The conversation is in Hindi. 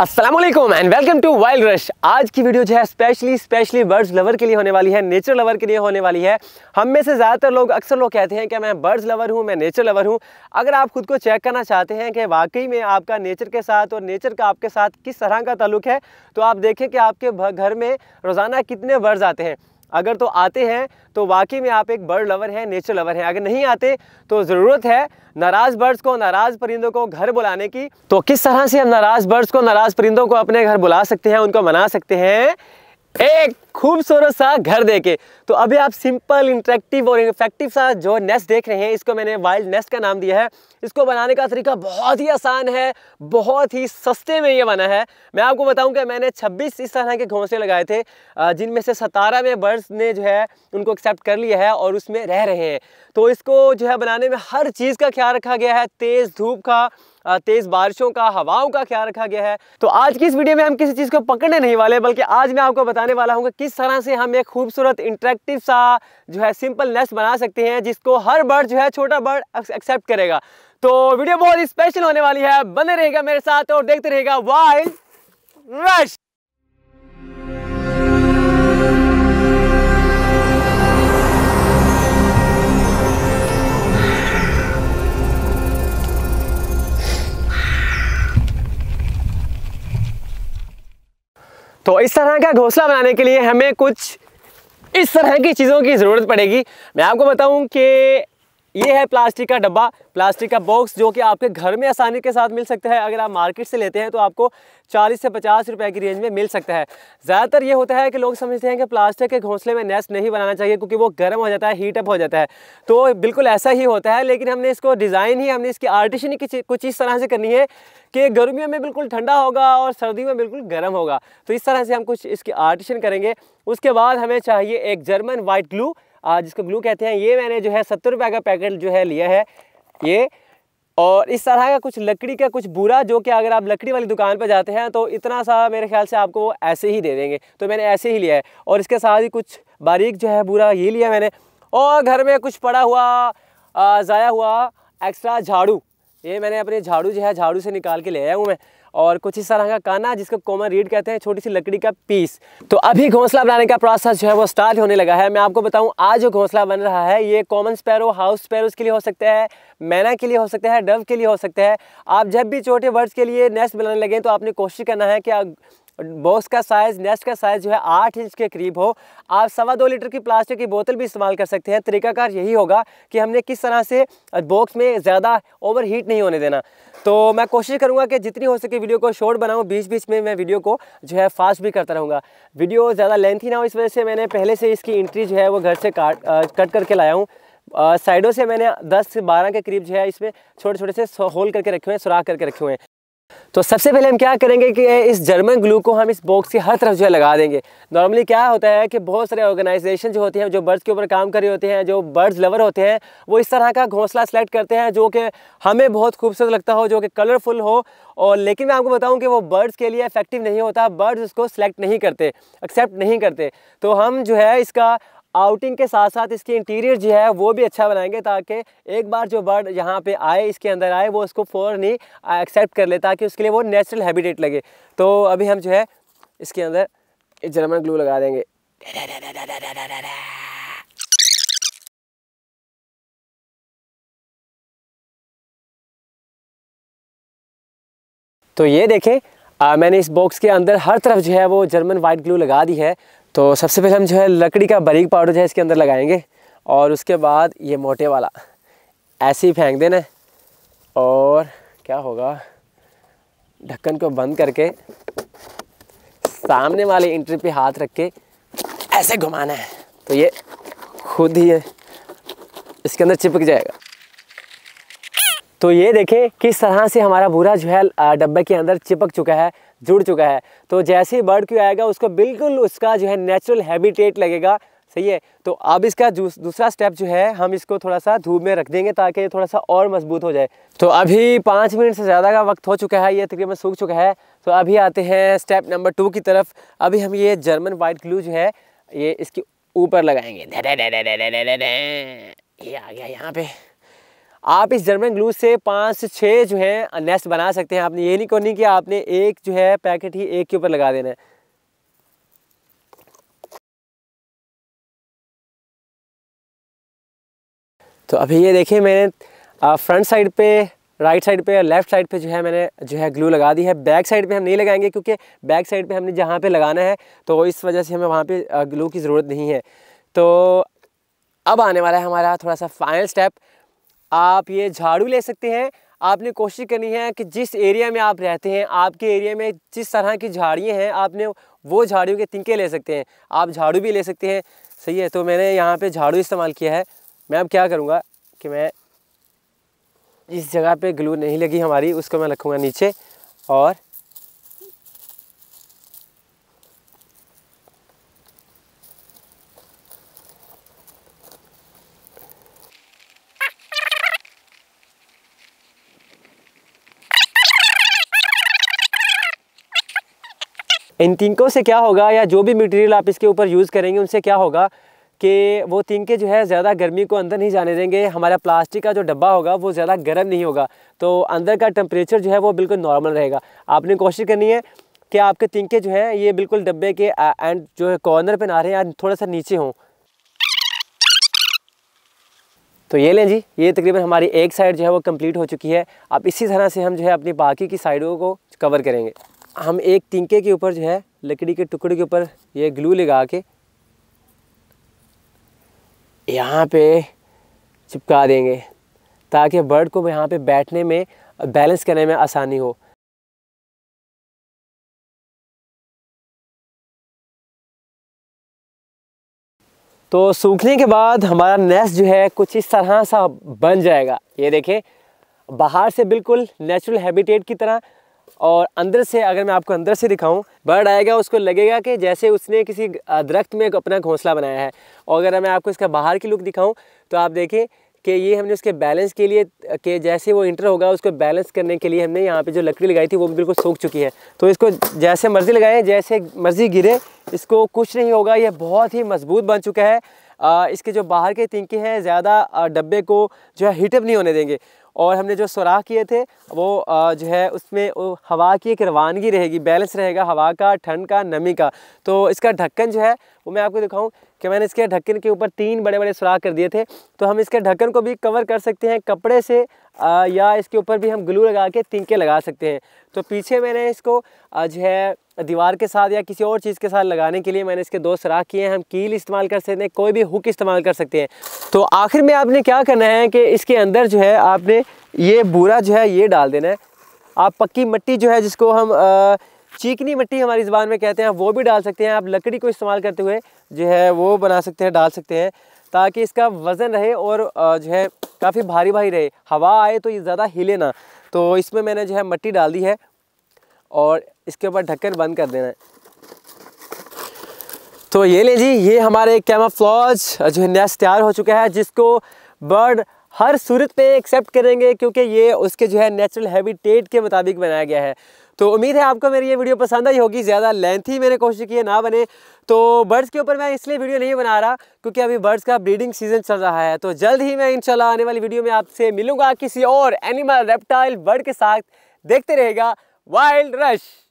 Aslam and welcome to wild rush आज की वीडियो जो है स्पेशली स्पेशली बर्ड्स लवर के लिए होने वाली है नेचर लवर के लिए होने वाली है हम में से ज़्यादातर लोग अक्सर लोग कहते हैं कि मैं बर्ड्स लवर हूँ मैं नेचर लवर हूँ अगर आप खुद को चेक करना चाहते हैं कि वाकई में आपका नेचर के साथ और नेचर का आपके साथ किस तरह का ताल्लुक है तो आप देखें कि आपके घर में रोज़ाना कितने बर्ड्स आते हैं अगर तो आते हैं तो वाकई में आप एक बर्ड लवर हैं नेचर लवर हैं अगर नहीं आते तो ज़रूरत है नाराज़ बर्ड्स को नाराज़ परिंदों को घर बुलाने की तो किस तरह से हम नाराज़ बर्ड्स को नाराज़ परिंदों को अपने घर बुला सकते हैं उनको मना सकते हैं एक खूबसूरत सा घर देके तो अभी आप सिंपल इंट्रेक्टिव और इफेक्टिव सा जो नेस्ट देख रहे हैं इसको मैंने वाइल्ड नेस्ट का नाम दिया है इसको बनाने का तरीका बहुत ही आसान है बहुत ही सस्ते में ये बना है मैं आपको बताऊं कि मैंने 26 इस तरह के घोंसे लगाए थे जिनमें से 17 में बर्ड्स ने जो है उनको एक्सेप्ट कर लिया है और उसमें रह रहे हैं तो इसको जो है बनाने में हर चीज़ का ख्याल रखा गया है तेज़ धूप का तेज़ बारिशों का हवाओं का ख्याल रखा गया है तो आज की इस वीडियो में हम किसी चीज़ को पकड़ने नहीं वाले बल्कि आज मैं आपको बताने वाला हूँ कि किस तरह से हम एक खूबसूरत इंट्रेक्टिव सा जो है सिंपल नेस्ट बना सकते हैं जिसको हर बर्ड जो है छोटा बर्ड एक्सेप्ट करेगा तो वीडियो बहुत स्पेशल होने वाली है बने रहेगा मेरे साथ और देखते रहेगा वाइल्ड रश का घोंसला बनाने के लिए हमें कुछ इस तरह की चीज़ों की ज़रूरत पड़ेगी मैं आपको बताऊं कि ये है प्लास्टिक का डब्बा प्लास्टिक का बॉक्स जो कि आपके घर में आसानी के साथ मिल सकता है अगर आप मार्केट से लेते हैं तो आपको 40 से 50 रुपए की रेंज में मिल सकता है ज़्यादातर ये होता है कि लोग समझते हैं कि प्लास्टिक के घोंसले में नेस्ट नहीं बनाना चाहिए क्योंकि वो गर्म हो जाता है हीटअप हो जाता है तो बिल्कुल ऐसा ही होता है लेकिन हमने इसको डिज़ाइन ही हमने इसकी आर्टिशन कुछ इस तरह से करनी है कि गर्मियों में बिल्कुल ठंडा होगा और सर्दी में बिल्कुल गर्म होगा तो इस तरह से हम कुछ इसकी आर्टिशन करेंगे उसके बाद हमें चाहिए एक जर्मन वाइट ग्लू जिसको ग्लू कहते हैं ये मैंने जो है सत्तर रुपये का पैकेट जो है लिया है ये और इस तरह का कुछ लकड़ी का कुछ बुरा जो कि अगर आप लकड़ी वाली दुकान पर जाते हैं तो इतना सा मेरे ख्याल से आपको वो ऐसे ही दे देंगे तो मैंने ऐसे ही लिया है और इसके साथ ही कुछ बारीक जो है बुरा ये लिया मैंने और घर में कुछ पड़ा हुआ ज़ाया हुआ एक्स्ट्रा झाड़ू ये मैंने अपने झाड़ू जो है झाड़ू से निकाल के ले आया हूँ मैं और कुछ इस तरह का काना जिसको कॉमन रीड कहते हैं छोटी सी लकड़ी का पीस तो अभी घोंसला बनाने का प्रोसेस जो है वो स्टार्ट होने लगा है मैं आपको बताऊं आज जो घोंसला बन रहा है ये कॉमन स्पैरो हाउस स्पैरोज के लिए हो सकता है मैना के लिए हो सकता है डव के लिए हो सकता है आप जब भी छोटे बर्ड्स के लिए नेस्ट बनाने लगे तो आपने कोशिश करना है कि बॉक्स का साइज़ नेस्ट का साइज़ जो है आठ इंच के करीब हो आप सवा दो लीटर की प्लास्टिक की बोतल भी इस्तेमाल कर सकते हैं तरीकाकार यही होगा कि हमने किस तरह से बॉक्स में ज़्यादा ओवर हीट नहीं होने देना तो मैं कोशिश करूँगा कि जितनी हो सके वीडियो को शॉर्ट बनाऊँ बीच बीच में मैं वीडियो को जो है फास्ट भी करता रहूँगा वीडियो ज़्यादा लेंथी ना हो इस वजह से मैंने पहले से इसकी एंट्री जो है वो घर से काट कट करके लाया हूँ साइडों से मैंने 10 से 12 के करीब जो है इसमें छोटे छोटे से होल करके रखे हुए हैं सुराख करके रखे हुए हैं तो सबसे पहले हम क्या करेंगे कि इस जर्मन ग्लू को हम इस बॉक्स की हर तरफ जो है लगा देंगे नॉर्मली क्या होता है कि बहुत सारे ऑर्गेनाइजेशन जो होती हैं जो बर्ड्स के ऊपर काम कर रहे होते हैं जो बर्ड्स लवर होते हैं वो इस तरह का घोंसला सेलेक्ट करते हैं जो कि हमें बहुत खूबसूरत लगता हो जो कि कलरफुल हो और लेकिन मैं आपको बताऊँ कि वो बर्ड्स के लिए इफेक्टिव नहीं होता बर्ड्स उसको सेलेक्ट नहीं करते एक्सेप्ट नहीं करते तो हम जो है इसका आउटिंग के साथ साथ इसकी इंटीरियर जो है वो भी अच्छा बनाएंगे ताकि एक बार जो बर्ड यहाँ पे आए इसके अंदर आए वो उसको फोर नहीं एक्सेप्ट कर ले ताकि उसके लिए वो नेचुरल हैबिटेट लगे तो अभी हम जो है इसके अंदर जर्मन ग्लू लगा देंगे तो ये देखें आ, मैंने इस बॉक्स के अंदर हर तरफ जो है वो जर्मन वाइट ग्लू लगा दी है तो सबसे पहले हम जो है लकड़ी का बारीक पाउडर जो है इसके अंदर लगाएंगे और उसके बाद ये मोटे वाला ऐसे ही फेंक देना और क्या होगा ढक्कन को बंद करके सामने वाले इंट्री पे हाथ रख के ऐसे घुमाना है तो ये खुद ही है इसके अंदर चिपक जाएगा तो ये देखें किस तरह से हमारा भूरा जो है डब्बे के अंदर चिपक चुका है जुड़ चुका है तो जैसे ही बर्ड क्यों आएगा उसको बिल्कुल उसका जो है नेचुरल हैबिटेट लगेगा सही है तो अब इसका दूसरा स्टेप जो है हम इसको थोड़ा सा धूप में रख देंगे ताकि ये थोड़ा सा और मजबूत हो जाए तो अभी पाँच मिनट से ज़्यादा का वक्त हो चुका है ये तकरीबन सूख चुका है तो अभी आते हैं स्टेप नंबर टू की तरफ अभी हम ये जर्मन वाइट ग्लू जो है ये इसके ऊपर लगाएंगे ये आ गया यहाँ पे आप इस जर्मन ग्लू से पाँच से छः जो है नेस्ट बना सकते हैं आपने ये नहीं करनी कि आपने एक जो है पैकेट ही एक के ऊपर लगा देना है तो अभी ये देखिए मैंने फ्रंट साइड पे राइट साइड पे और लेफ्ट साइड पे जो है मैंने जो है ग्लू लगा दी है बैक साइड पे हम नहीं लगाएंगे क्योंकि बैक साइड पे हमने जहाँ पे लगाना है तो इस वजह से हमें वहाँ पे ग्लू की ज़रूरत नहीं है तो अब आने वाला है हमारा थोड़ा सा फाइनल स्टेप आप ये झाड़ू ले सकते हैं आपने कोशिश करनी है कि जिस एरिया में आप रहते हैं आपके एरिया में जिस तरह की झाड़ियाँ हैं आपने वो झाड़ियों के तिनके ले सकते हैं आप झाड़ू भी ले सकते हैं सही है तो मैंने यहाँ पे झाड़ू इस्तेमाल किया है मैं अब क्या करूँगा कि मैं जिस जगह पे ग्लू नहीं लगी हमारी उसको मैं रखूँगा नीचे और इन तिनकों से क्या होगा या जो भी मटेरियल आप इसके ऊपर यूज़ करेंगे उनसे क्या होगा कि वो तिनके जो है ज़्यादा गर्मी को अंदर नहीं जाने देंगे हमारा प्लास्टिक का जो डब्बा होगा वो ज़्यादा गर्म नहीं होगा तो अंदर का टेम्परेचर जो है वो बिल्कुल नॉर्मल रहेगा आपने कोशिश करनी है कि आपके तिनके जो हैं ये बिल्कुल डब्बे के एंड जो है कॉर्नर पर ना रहे हैं थोड़ा सा नीचे हों तो ये लें जी ये तकरीबन हमारी एक साइड जो है वो कंप्लीट हो चुकी है अब इसी तरह से हम जो है अपनी बाकी की साइडों को कवर करेंगे हम एक तिंके के ऊपर जो है लकड़ी के टुकड़े के ऊपर ये ग्लू लगा के यहाँ पे चिपका देंगे ताकि बर्ड को यहाँ पे बैठने में बैलेंस करने में आसानी हो तो सूखने के बाद हमारा नेस्ट जो है कुछ इस तरह सा बन जाएगा ये देखें बाहर से बिल्कुल नेचुरल हैबिटेट की तरह और अंदर से अगर मैं आपको अंदर से दिखाऊं बर्ड आएगा उसको लगेगा कि जैसे उसने किसी दरख्त में अपना घोंसला बनाया है और अगर मैं आपको इसका बाहर की लुक दिखाऊं तो आप देखें कि ये हमने उसके बैलेंस के लिए कि जैसे वो इंटर होगा उसको बैलेंस करने के लिए हमने यहाँ पे जो लकड़ी लगाई थी वो भी बिल्कुल सूख चुकी है तो इसको जैसे मर्ज़ी लगाएं जैसे मर्ज़ी गिरे इसको कुछ नहीं होगा ये बहुत ही मजबूत बन चुका है आ, इसके जो बाहर के तिंके हैं ज़्यादा डब्बे को जो है हीटअप नहीं होने देंगे और हमने जो सुराख किए थे वो जो है उसमें हवा की एक रवानगी रहेगी बैलेंस रहेगा हवा का ठंड का नमी का तो इसका ढक्कन जो है वो मैं आपको दिखाऊँ कि मैंने इसके ढक्कन के ऊपर तीन बड़े बड़े सुराख कर दिए थे तो हम इसके ढक्कन को भी कवर कर सकते हैं कपड़े से आ, या इसके ऊपर भी हम ग्लू लगा के तिनके लगा सकते हैं तो पीछे मैंने इसको जो है दीवार के साथ या किसी और चीज़ के साथ लगाने के लिए मैंने इसके दो सराख किए हैं हम कील इस्तेमाल कर सकते हैं कोई भी हुक इस्तेमाल कर सकते हैं तो आखिर में आपने क्या करना है कि इसके अंदर जो है आपने ये बूरा जो है ये डाल देना है आप पक्की मट्टी जो है जिसको हम आ, चीकनी मिट्टी हमारी ज़बान में कहते हैं वो भी डाल सकते हैं आप लकड़ी को इस्तेमाल करते हुए जो है वो बना सकते हैं डाल सकते हैं ताकि इसका वज़न रहे और जो है काफ़ी भारी भारी रहे हवा आए तो ये ज़्यादा हिले ना तो इसमें मैंने जो है मिट्टी डाल दी है और इसके ऊपर ढक्कन बंद कर देना है तो ये ले जी ये हमारे कैमाफ्लॉज जो है नेस्ट तैयार हो चुका है जिसको बर्ड हर सूरत पे एक्सेप्ट करेंगे क्योंकि ये उसके जो है नेचुरल हैबिटेट के मुताबिक बनाया गया है तो उम्मीद है आपको मेरी ये वीडियो पसंद आई होगी ज़्यादा लेंथ ही मैंने कोशिश की है ना बने तो बर्ड्स के ऊपर मैं इसलिए वीडियो नहीं बना रहा क्योंकि अभी बर्ड्स का ब्रीडिंग सीजन चल रहा है तो जल्द ही मैं इंशाल्लाह आने वाली वीडियो में आपसे मिलूंगा किसी और एनिमल रेप्टाइल बर्ड के साथ देखते रहेगा वाइल्ड रश